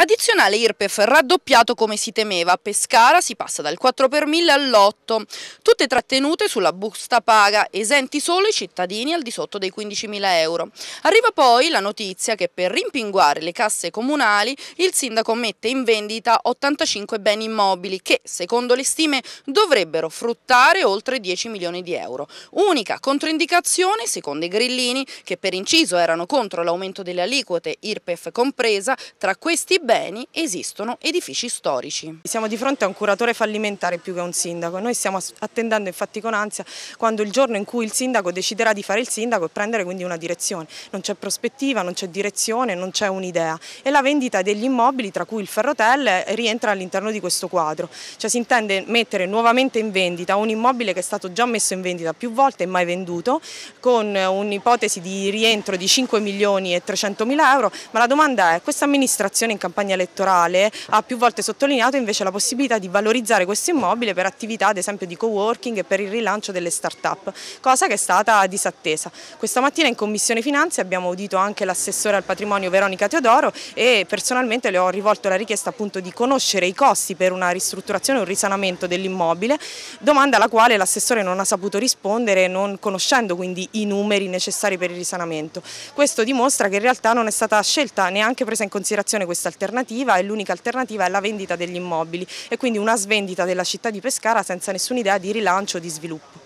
Addizionale IRPEF raddoppiato come si temeva, a Pescara si passa dal 4 per 1000 all'8, tutte trattenute sulla busta paga, esenti solo i cittadini al di sotto dei 15.000 euro. Arriva poi la notizia che per rimpinguare le casse comunali il sindaco mette in vendita 85 beni immobili che, secondo le stime, dovrebbero fruttare oltre 10 milioni di euro. Unica controindicazione, secondo i grillini, che per inciso erano contro l'aumento delle aliquote IRPEF compresa, tra questi beni esistono edifici storici. Siamo di fronte a un curatore fallimentare più che a un sindaco. Noi stiamo attendendo infatti con ansia quando il giorno in cui il sindaco deciderà di fare il sindaco e prendere quindi una direzione. Non c'è prospettiva, non c'è direzione, non c'è un'idea. E la vendita degli immobili, tra cui il ferrotel, rientra all'interno di questo quadro. Cioè si intende mettere nuovamente in vendita un immobile che è stato già messo in vendita più volte e mai venduto, con un'ipotesi di rientro di 5 milioni e 300 mila euro, ma la domanda è questa amministrazione in campagna campagna elettorale ha più volte sottolineato invece la possibilità di valorizzare questo immobile per attività ad esempio di co-working e per il rilancio delle start-up, cosa che è stata disattesa. Questa mattina in Commissione Finanze abbiamo udito anche l'assessore al patrimonio Veronica Teodoro e personalmente le ho rivolto la richiesta appunto di conoscere i costi per una ristrutturazione e un risanamento dell'immobile, domanda alla quale l'assessore non ha saputo rispondere non conoscendo quindi i numeri necessari per il risanamento. Questo dimostra che in realtà non è stata scelta neanche presa in considerazione questa alternativa alternativa e l'unica alternativa è la vendita degli immobili e quindi una svendita della città di Pescara senza nessuna idea di rilancio o di sviluppo.